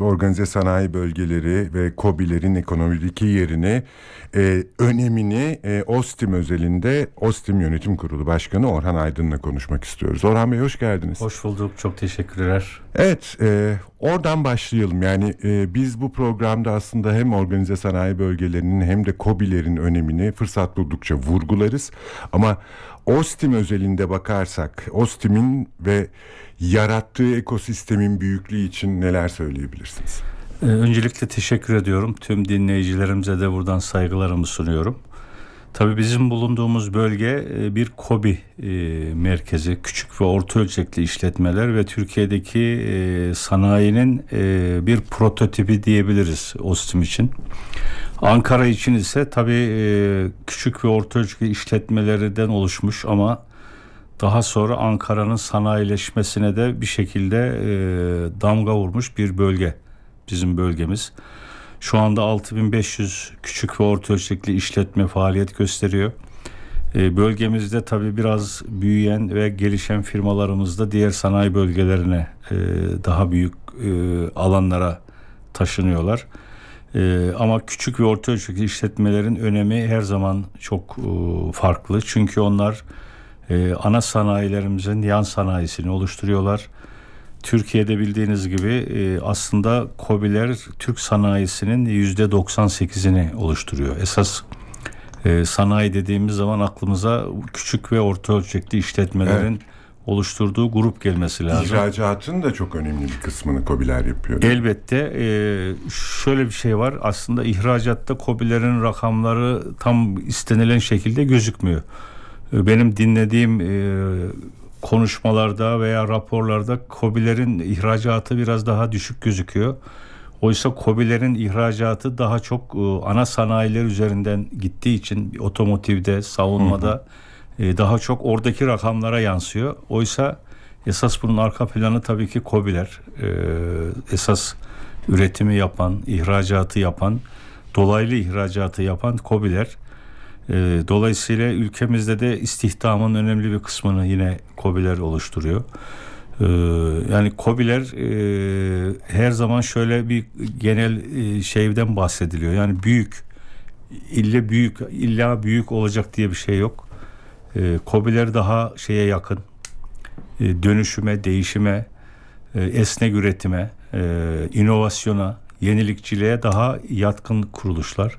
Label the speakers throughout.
Speaker 1: organize sanayi bölgeleri ve COBİ'lerin ekonomideki yerini, e, önemini e, OSTİM özelinde Ostim Yönetim Kurulu Başkanı Orhan Aydın'la konuşmak istiyoruz. Orhan Bey hoş geldiniz. Hoş bulduk, çok teşekkürler. Evet, e, oradan başlayalım. Yani e, biz bu programda aslında hem organize sanayi bölgelerinin hem de KOBİ'lerin önemini fırsat buldukça vurgularız. Ama Ostim özelinde bakarsak, Ostim'in ve yarattığı ekosistemin büyüklüğü için neler söyleyebilirsiniz? E, öncelikle teşekkür
Speaker 2: ediyorum. Tüm dinleyicilerimize de buradan saygılarımı sunuyorum. Tabii bizim bulunduğumuz bölge e, bir kobi e, merkezi. Küçük ve orta ölçekli işletmeler ve Türkiye'deki e, sanayinin bir prototipi diyebiliriz OSTİM için. Ankara için ise tabii küçük ve orta ölçekli işletmelerden oluşmuş ama daha sonra Ankara'nın sanayileşmesine de bir şekilde damga vurmuş bir bölge bizim bölgemiz. Şu anda 6500 küçük ve orta ölçekli işletme faaliyet gösteriyor. Ee, bölgemizde tabii biraz büyüyen ve gelişen firmalarımız da diğer sanayi bölgelerine e, daha büyük e, alanlara taşınıyorlar. E, ama küçük ve orta ölçekli işletmelerin önemi her zaman çok farklı. Çünkü onlar ana sanayilerimizin yan sanayisini oluşturuyorlar Türkiye'de bildiğiniz gibi e, aslında COBİ'ler Türk sanayisinin yüzde %98'ini oluşturuyor. Esas e, sanayi dediğimiz zaman aklımıza küçük ve orta ölçekli işletmelerin evet. oluşturduğu grup gelmesi lazım.
Speaker 1: İhracatın da çok önemli bir kısmını COBİ'ler yapıyor.
Speaker 2: Elbette e, şöyle bir şey var aslında ihracatta COBİ'lerin rakamları tam istenilen şekilde gözükmüyor. E, benim dinlediğim e, konuşmalarda veya raporlarda COBİ'lerin ihracatı biraz daha düşük gözüküyor. Oysa COBİ'lerin ihracatı daha çok e, ana sanayiler üzerinden gittiği için otomotivde, savunmada hı hı. E, daha çok oradaki rakamlara yansıyor. Oysa esas bunun arka planı tabii ki COBİ'ler. E, esas üretimi yapan, ihracatı yapan, dolaylı ihracatı yapan COBİ'ler. Ee, dolayısıyla ülkemizde de istihdamın önemli bir kısmını yine kobiler oluşturuyor. Ee, yani kobiler e, her zaman şöyle bir genel e, şeyden bahsediliyor. Yani büyük, illa büyük, illa büyük olacak diye bir şey yok. Ee, kobiler daha şeye yakın, dönüşüme, değişime, e, esnek üretime, inovasyona, yenilikçiliğe daha yatkın kuruluşlar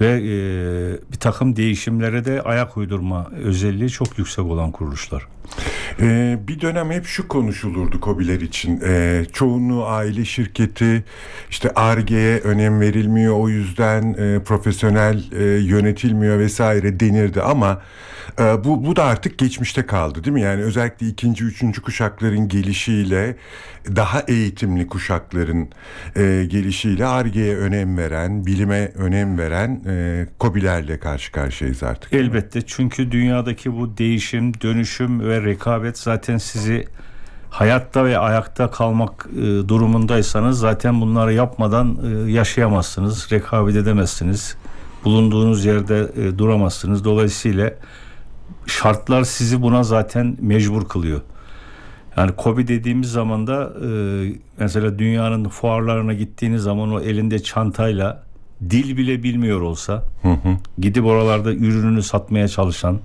Speaker 2: ve e, bir takım değişimlere de ayak
Speaker 1: uydurma özelliği çok yüksek olan kuruluşlar. Ee, bir dönem hep şu konuşulurdu kobiler için. Ee, çoğunluğu aile şirketi, işte ARGE'ye önem verilmiyor o yüzden e, profesyonel e, yönetilmiyor vesaire denirdi ama... Ee, bu, bu da artık geçmişte kaldı değil mi? Yani özellikle ikinci, üçüncü kuşakların gelişiyle daha eğitimli kuşakların e, gelişiyle Arge'ye önem veren, bilime önem veren e, kobilerle karşı karşıyayız artık. Elbette çünkü dünyadaki bu değişim, dönüşüm ve rekabet zaten sizi hayatta
Speaker 2: ve ayakta kalmak e, durumundaysanız zaten bunları yapmadan e, yaşayamazsınız, rekabet edemezsiniz. Bulunduğunuz yerde e, duramazsınız. Dolayısıyla şartlar sizi buna zaten mecbur kılıyor. Yani Kobi dediğimiz zaman da e, mesela dünyanın fuarlarına gittiğiniz zaman o elinde çantayla dil bile bilmiyor olsa hı hı. gidip oralarda ürününü satmaya çalışan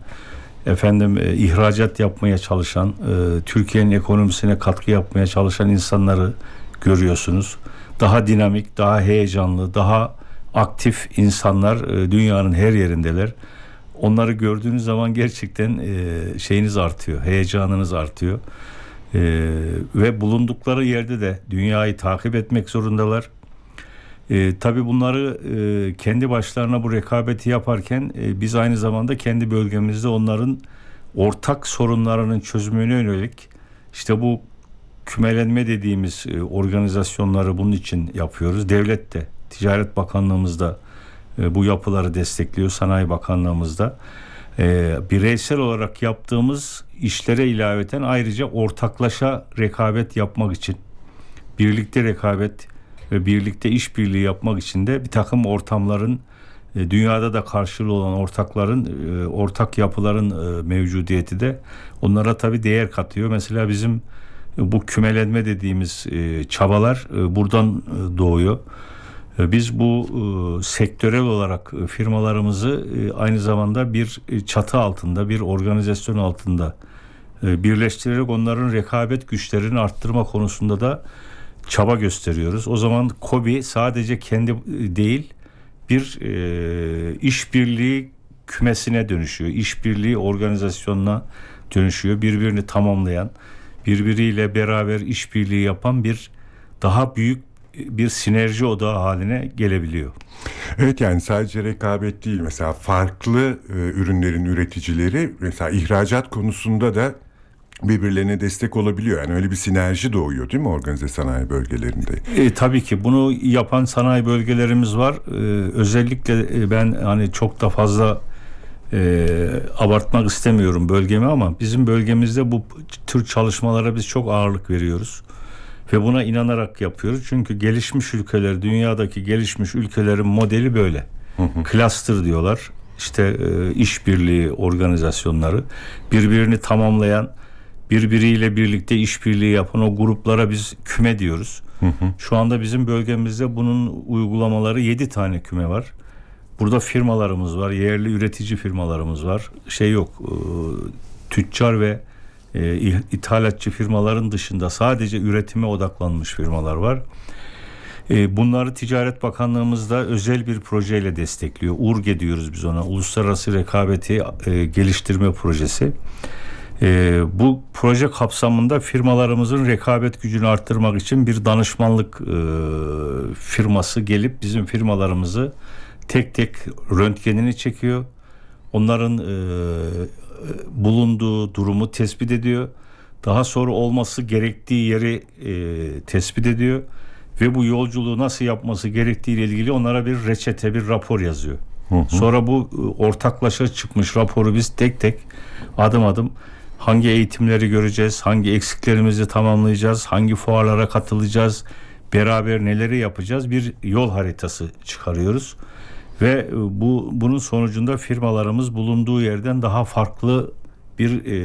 Speaker 2: efendim e, ihracat yapmaya çalışan e, Türkiye'nin ekonomisine katkı yapmaya çalışan insanları görüyorsunuz. Daha dinamik, daha heyecanlı, daha aktif insanlar e, dünyanın her yerindeler onları gördüğünüz zaman gerçekten e, şeyiniz artıyor, heyecanınız artıyor. E, ve bulundukları yerde de dünyayı takip etmek zorundalar. E, tabii bunları e, kendi başlarına bu rekabeti yaparken e, biz aynı zamanda kendi bölgemizde onların ortak sorunlarının çözümünü yönelik işte bu kümelenme dediğimiz e, organizasyonları bunun için yapıyoruz. Devlet de, Ticaret Bakanlığımız da e, bu yapıları destekliyor Sanayi Bakanlığımızda. E, bireysel olarak yaptığımız işlere ilaveten ayrıca ortaklaşa rekabet yapmak için birlikte rekabet ve birlikte işbirliği yapmak için de bir takım ortamların e, dünyada da karşılığı olan ortakların ortak yapıların mevcudiyeti de onlara tabi değer katıyor. Mesela bizim bu kümelenme dediğimiz çabalar buradan doğuyor. Ee, biz bu e, sektörel olarak e, firmalarımızı e, aynı zamanda bir çatı altında, bir organizasyon altında birleştirerek onların rekabet güçlerini arttırma konusunda da çaba gösteriyoruz. O zaman kobi sadece kendi değil bir e, işbirliği kümesine dönüşüyor. İşbirliği organizasyonuna dönüşüyor. Birbirini tamamlayan, birbiriyle beraber
Speaker 1: işbirliği yapan bir daha büyük bir sinerji odağı haline gelebiliyor. Evet yani sadece rekabet değil mesela farklı e, ürünlerin üreticileri mesela ihracat konusunda da birbirlerine destek olabiliyor. Yani öyle bir sinerji doğuyor değil mi organize sanayi bölgelerinde? E, tabii ki bunu yapan sanayi bölgelerimiz
Speaker 2: var. E, özellikle e, ben hani çok da fazla e, abartmak istemiyorum bölgemi ama bizim bölgemizde bu tür çalışmalara biz çok ağırlık veriyoruz. Ve buna inanarak yapıyoruz. Çünkü gelişmiş ülkeler, dünyadaki gelişmiş ülkelerin modeli böyle. Hı Cluster diyorlar. İşte e, işbirliği organizasyonları birbirini tamamlayan birbiriyle birlikte işbirliği yapan o gruplara biz küme diyoruz. Hı Şu anda bizim bölgemizde bunun uygulamaları 7 tane küme var. Burada firmalarımız var, yerli üretici firmalarımız var. Şey yok, e, tüccar ve e, ithalatçı firmaların dışında sadece üretime odaklanmış firmalar var. E, bunları Ticaret Bakanlığımız da özel bir projeyle destekliyor. URGE diyoruz biz ona. Uluslararası Rekabeti e, Geliştirme Projesi. E, bu proje kapsamında firmalarımızın rekabet gücünü arttırmak için bir danışmanlık e, firması gelip bizim firmalarımızı tek tek röntgenini çekiyor Onların e, bulunduğu durumu tespit ediyor. Daha sonra olması gerektiği yeri e, tespit ediyor ve bu yolculuğu nasıl yapması gerektiği ile ilgili onlara bir reçete, bir rapor yazıyor. Hı hı. Sonra bu e, ortaklaşa çıkmış raporu biz tek tek adım adım hangi eğitimleri göreceğiz, hangi eksiklerimizi tamamlayacağız, hangi fuarlara katılacağız, beraber neleri yapacağız bir yol haritası çıkarıyoruz. Ve e, bu bunun sonucunda firmalarımız bulunduğu yerden daha farklı bir e,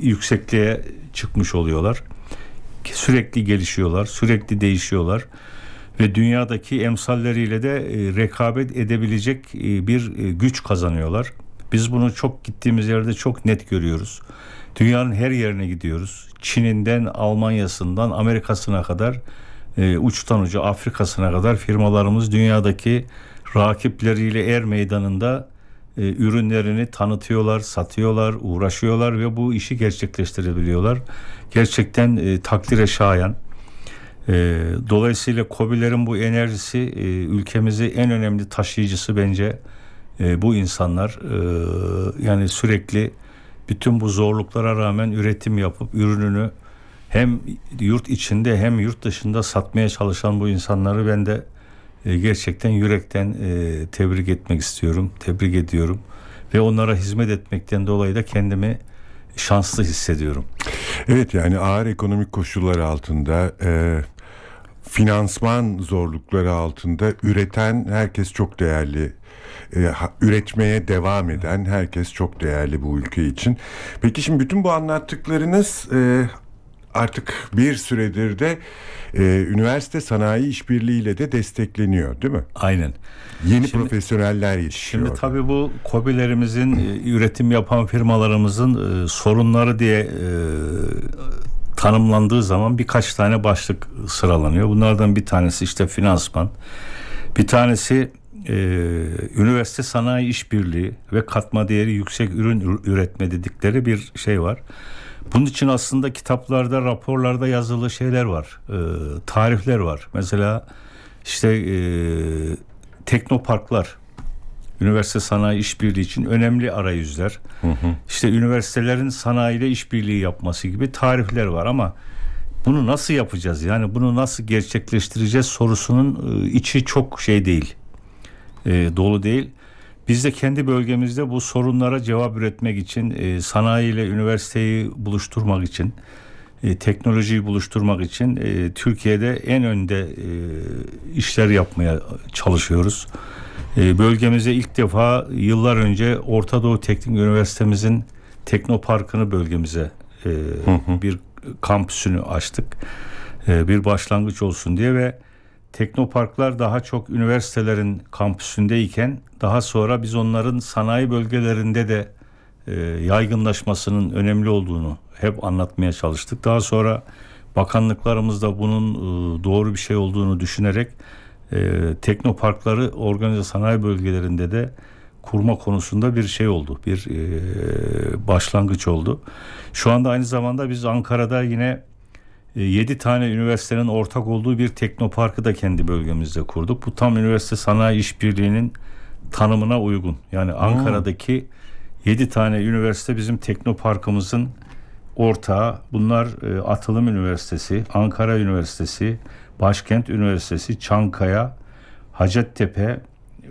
Speaker 2: yüksekliğe çıkmış oluyorlar. Sürekli gelişiyorlar, sürekli değişiyorlar ve dünyadaki emsalleriyle de e, rekabet edebilecek e, bir e, güç kazanıyorlar. Biz bunu çok gittiğimiz yerde çok net görüyoruz. Dünyanın her yerine gidiyoruz. Çin'inden, Almanya'sından, Amerika'sına kadar, e, uçtan uca Afrika'sına kadar firmalarımız dünyadaki rakipleriyle er meydanında e, ürünlerini tanıtıyorlar, satıyorlar, uğraşıyorlar ve bu işi gerçekleştirebiliyorlar. Gerçekten e, takdire şayan. E, dolayısıyla COBİ'lerin bu enerjisi e, ülkemizi en önemli taşıyıcısı bence e, bu insanlar. E, yani sürekli bütün bu zorluklara rağmen üretim yapıp ürününü hem yurt içinde hem yurt dışında satmaya çalışan bu insanları ben de e, gerçekten yürekten e, tebrik etmek istiyorum. Tebrik ediyorum. Ve onlara hizmet etmekten
Speaker 1: dolayı da kendimi şanslı hissediyorum. Evet yani ağır ekonomik koşullar altında e, finansman zorlukları altında üreten herkes çok değerli. E, üretmeye devam eden herkes çok değerli bu ülke için. Peki şimdi bütün bu anlattıklarınız e, artık bir süredir de e, üniversite sanayi işbirliğiyle de destekleniyor değil mi? Aynen. Yeni şimdi, profesyoneller yetişiyor. Şimdi tabii bu kobilerimizin e, üretim
Speaker 2: yapan firmalarımızın e, sorunları diye e, tanımlandığı zaman birkaç tane başlık sıralanıyor. Bunlardan bir tanesi işte finansman. Bir tanesi e, üniversite sanayi işbirliği ve katma değeri yüksek ürün üretme dedikleri bir şey var. Bunun için aslında kitaplarda, raporlarda yazılı şeyler var, e, tarihler var. Mesela işte e, teknoparklar, üniversite sanayi işbirliği için önemli arayüzler. Hı hı. İşte üniversitelerin sanayiyle işbirliği yapması gibi tarifler var ama bunu nasıl yapacağız? Yani bunu nasıl gerçekleştireceğiz sorusunun e, içi çok şey değil. E, dolu değil. Biz de kendi bölgemizde bu sorunlara cevap üretmek için e, sanayi ile üniversiteyi buluşturmak için e, teknolojiyi buluşturmak için e, Türkiye'de en önde e, işler yapmaya çalışıyoruz. E, bölgemize ilk defa yıllar önce Orta Doğu Teknik Üniversitemizin Teknoparkını bölgemize e, bir kampüsünü açtık. E, bir başlangıç olsun diye ve teknoparklar daha çok üniversitelerin kampüsündeyken daha sonra biz onların sanayi bölgelerinde de e, yaygınlaşmasının önemli olduğunu hep anlatmaya çalıştık. Daha sonra bakanlıklarımız da bunun e, doğru bir şey olduğunu düşünerek e, teknoparkları organize sanayi bölgelerinde de kurma konusunda bir şey oldu. Bir e, başlangıç oldu. Şu anda aynı zamanda biz Ankara'da yine 7 e, tane üniversitenin ortak olduğu bir teknoparkı da kendi bölgemizde kurduk. Bu tam üniversite sanayi işbirliğinin tanımına uygun. Yani hmm. Ankara'daki hmm. 7 tane üniversite bizim Teknoparkımızın ortağı. Bunlar e, Atılım Üniversitesi, Ankara Üniversitesi, Başkent Üniversitesi, Çankaya, Hacettepe,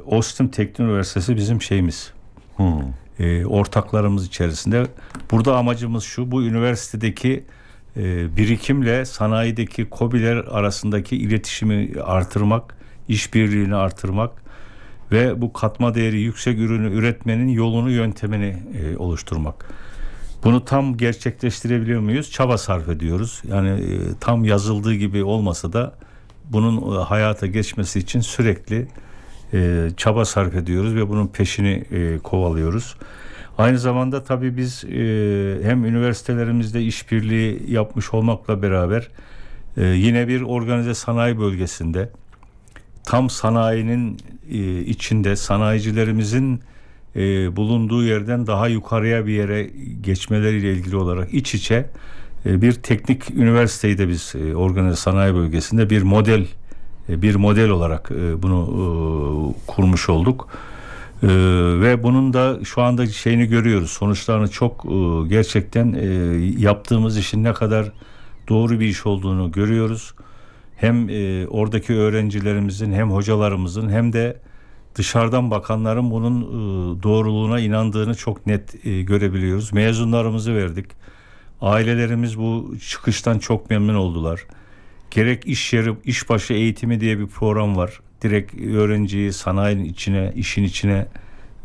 Speaker 2: Ostim Teknik Üniversitesi bizim şeyimiz. Hmm. E, ortaklarımız içerisinde. Burada amacımız şu, bu üniversitedeki e, birikimle sanayideki kobiler arasındaki iletişimi artırmak, işbirliğini artırmak, ve bu katma değeri yüksek ürünü üretmenin yolunu yöntemini e, oluşturmak. Bunu tam gerçekleştirebiliyor muyuz? Çaba sarf ediyoruz. Yani e, tam yazıldığı gibi olmasa da bunun e, hayata geçmesi için sürekli e, çaba sarf ediyoruz ve bunun peşini e, kovalıyoruz. Aynı zamanda tabii biz e, hem üniversitelerimizde işbirliği yapmış olmakla beraber e, yine bir organize sanayi bölgesinde tam sanayinin e, içinde sanayicilerimizin e, bulunduğu yerden daha yukarıya bir yere geçmeleriyle ilgili olarak iç içe e, bir teknik üniversiteyi de biz e, organize sanayi bölgesinde bir model e, bir model olarak e, bunu e, kurmuş olduk. Ee, ve bunun da şu anda şeyini görüyoruz. Sonuçlarını çok e, gerçekten e, yaptığımız işin ne kadar doğru bir iş olduğunu görüyoruz hem e, oradaki öğrencilerimizin hem hocalarımızın hem de dışarıdan bakanların bunun e, doğruluğuna inandığını çok net e, görebiliyoruz. Mezunlarımızı verdik. Ailelerimiz bu çıkıştan çok memnun oldular. Gerek iş yeri, iş eğitimi diye bir program var. Direkt öğrenciyi sanayinin içine, işin içine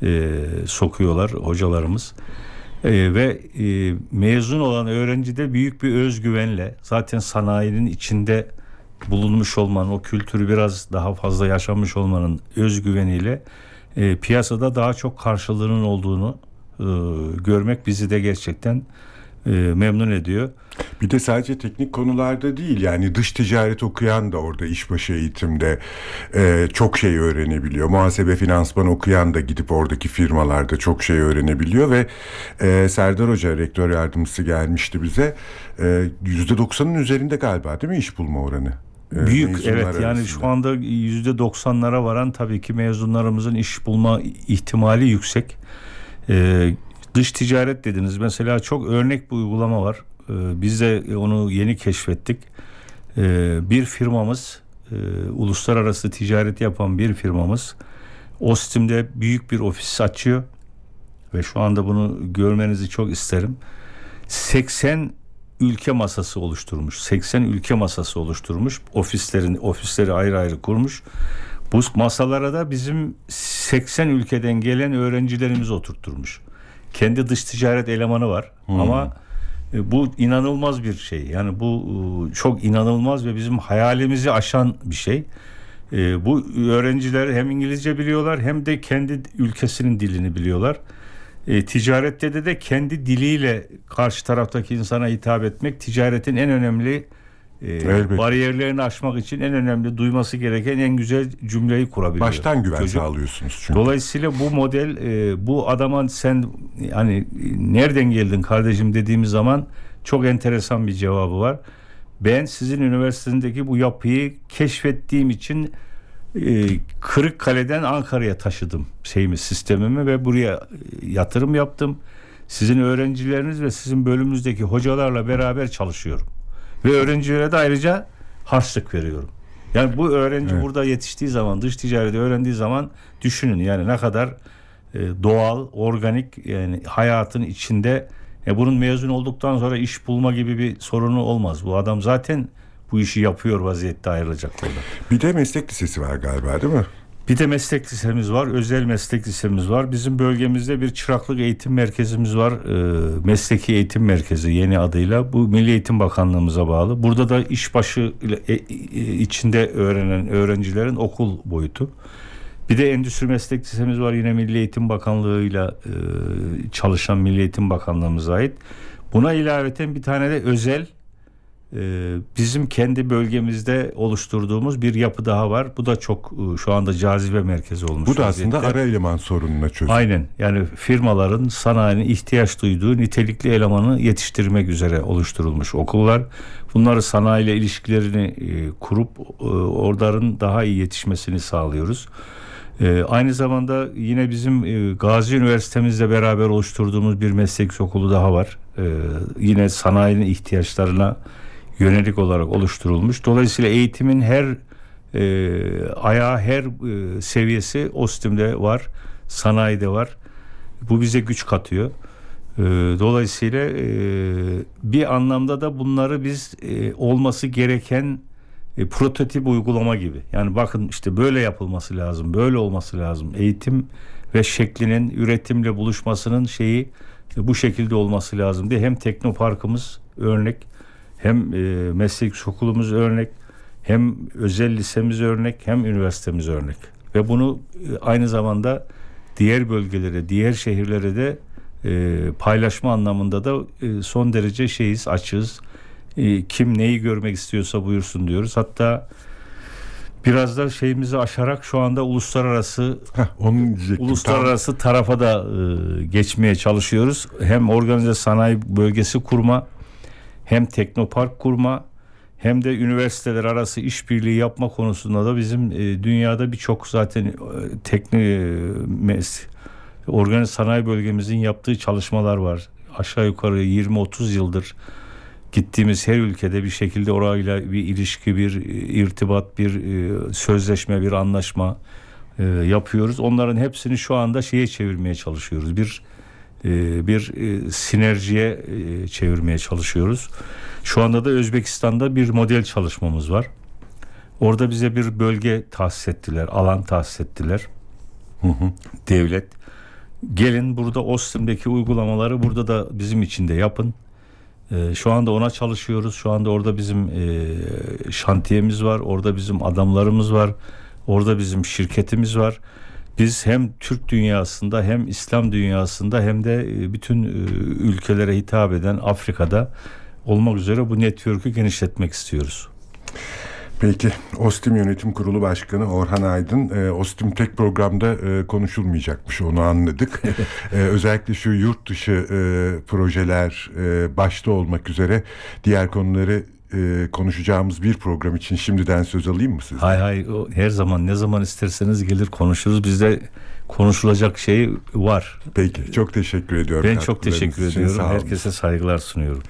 Speaker 2: e, sokuyorlar hocalarımız. E, ve e, mezun olan öğrenci de büyük bir özgüvenle zaten sanayinin içinde bulunmuş olmanın, o kültürü biraz daha fazla yaşamış olmanın özgüveniyle e, piyasada daha çok karşılığının olduğunu e,
Speaker 1: görmek bizi de gerçekten e, memnun ediyor. Bir de sadece teknik konularda değil yani dış ticaret okuyan da orada işbaşı eğitimde e, çok şey öğrenebiliyor. Muhasebe finansman okuyan da gidip oradaki firmalarda çok şey öğrenebiliyor ve e, Serdar Hoca rektör yardımcısı gelmişti bize. E, %90'ın üzerinde galiba değil mi iş bulma oranı? E, büyük evet arasında. yani
Speaker 2: şu anda yüzde 90'lara varan tabii ki mezunlarımızın iş bulma ihtimali yüksek. Ee, dış ticaret dediniz mesela çok örnek bir uygulama var. Ee, biz de onu yeni keşfettik. Ee, bir firmamız e, uluslararası ticaret yapan bir firmamız Ostim'de büyük bir ofis açıyor ve şu anda bunu görmenizi çok isterim. 80 ülke masası oluşturmuş. 80 ülke masası oluşturmuş. Ofislerin ofisleri ayrı ayrı kurmuş. Bu masalara da bizim 80 ülkeden gelen öğrencilerimizi oturtturmuş. Kendi dış ticaret elemanı var hmm. ama e, bu inanılmaz bir şey. Yani bu e, çok inanılmaz ve bizim hayalimizi aşan bir şey. E, bu öğrenciler hem İngilizce biliyorlar hem de kendi ülkesinin dilini biliyorlar. E, ticarette de de kendi diliyle karşı taraftaki insana hitap etmek ticaretin en önemli e, bariyerlerini aşmak için en önemli duyması gereken en güzel cümleyi kurabiliyor. Baştan güven Çocuk. sağlıyorsunuz çünkü. Dolayısıyla bu model e, bu adamın sen hani nereden geldin kardeşim dediğimiz zaman çok enteresan bir cevabı var. Ben sizin üniversitenizdeki bu yapıyı keşfettiğim için ee, Kırıkkale'den Ankara'ya taşıdım şeyimi sistemimi ve buraya e, yatırım yaptım. Sizin öğrencileriniz ve sizin bölümünüzdeki hocalarla beraber çalışıyorum. Ve öğrencilere de ayrıca harçlık veriyorum. Yani bu öğrenci evet. burada yetiştiği zaman, dış ticareti öğrendiği zaman düşünün yani ne kadar e, doğal, organik yani hayatın içinde e bunun mezun olduktan sonra iş bulma gibi bir sorunu olmaz. Bu adam zaten bu işi yapıyor vaziyette ayrılacak oradan. Bir de meslek lisesi var galiba değil mi? Bir de meslek lisemiz var, özel meslek lisemiz var. Bizim bölgemizde bir çıraklık eğitim merkezimiz var. Ee, mesleki Eğitim Merkezi yeni adıyla. Bu Milli Eğitim Bakanlığımıza bağlı. Burada da işbaşı e, e, içinde öğrenen öğrencilerin okul boyutu. Bir de Endüstri Meslek Lisemiz var yine Milli Eğitim Bakanlığı'yla e, çalışan Milli Eğitim Bakanlığımıza ait. Buna ilaveten bir tane de özel ee, bizim kendi bölgemizde oluşturduğumuz bir yapı daha var. Bu da çok e, şu anda cazibe merkezi olmuş. Bu da aslında ara eleman sorununa çözüm. Aynen yani firmaların sanayinin ihtiyaç duyduğu nitelikli elemanı yetiştirmek üzere oluşturulmuş okullar. Bunları sanayiyle ilişkilerini e, kurup e, oraların daha iyi yetişmesini sağlıyoruz. aynı zamanda yine bizim e, Gazi Üniversitemizle beraber oluşturduğumuz bir meslek okulu daha var. yine sanayinin ihtiyaçlarına yönelik olarak oluşturulmuş. Dolayısıyla eğitimin her e, ayağı, her e, seviyesi sistemde var, sanayide var. Bu bize güç katıyor. E, dolayısıyla e, bir anlamda da bunları biz e, olması gereken prototip uygulama gibi. Yani bakın işte böyle yapılması lazım, böyle olması lazım. Eğitim ve şeklinin üretimle buluşmasının şeyi bu şekilde olması lazım diye hem Teknoparkımız örnek hem e, meslek okulumuz örnek hem özel lisemiz örnek hem üniversitemiz örnek ve bunu e, aynı zamanda diğer bölgelere diğer şehirlere de e, paylaşma anlamında da e, son derece şeyiz açız e, kim neyi görmek istiyorsa buyursun diyoruz hatta biraz da şeyimizi aşarak şu anda uluslararası
Speaker 1: Heh, onun uluslararası
Speaker 2: tamam. tarafa da e, geçmeye çalışıyoruz. Hem organize sanayi bölgesi kurma hem teknopark kurma hem de üniversiteler arası işbirliği yapma konusunda da bizim e, dünyada birçok zaten teknik tekne e, sanayi bölgemizin yaptığı çalışmalar var. Aşağı yukarı 20-30 yıldır gittiğimiz her ülkede bir şekilde orayla bir ilişki, bir e, irtibat, bir sözleşme, bir anlaşma yapıyoruz. Onların hepsini şu anda şeye çevirmeye çalışıyoruz. Bir e, bir e, sinerjiye e, çevirmeye çalışıyoruz. Şu anda da Özbekistan'da bir model çalışmamız var. Orada bize bir bölge tahsis ettiler, alan tahsis ettiler. Hı hı. Devlet. Gelin burada Ostim'deki uygulamaları burada da bizim için de yapın. Ee, şu anda ona çalışıyoruz. Şu anda orada bizim şantiyemiz var. Orada bizim adamlarımız var. Orada bizim şirketimiz var biz hem Türk dünyasında hem İslam dünyasında hem de e, bütün e, ülkelere hitap eden Afrika'da olmak üzere bu network'ü genişletmek istiyoruz.
Speaker 1: Peki Ostim Yönetim Kurulu Başkanı Orhan Aydın e, Ostim tek programda e, konuşulmayacakmış onu anladık. e, özellikle şu yurt dışı e, projeler e, başta olmak üzere diğer konuları e, konuşacağımız bir program için şimdiden söz alayım mı sizden? Hay hay her zaman ne zaman isterseniz gelir
Speaker 2: konuşuruz. Bizde konuşulacak şey var. Peki çok teşekkür ediyorum. Ben çok teşekkür ediyorum. Herkese saygılar sunuyorum.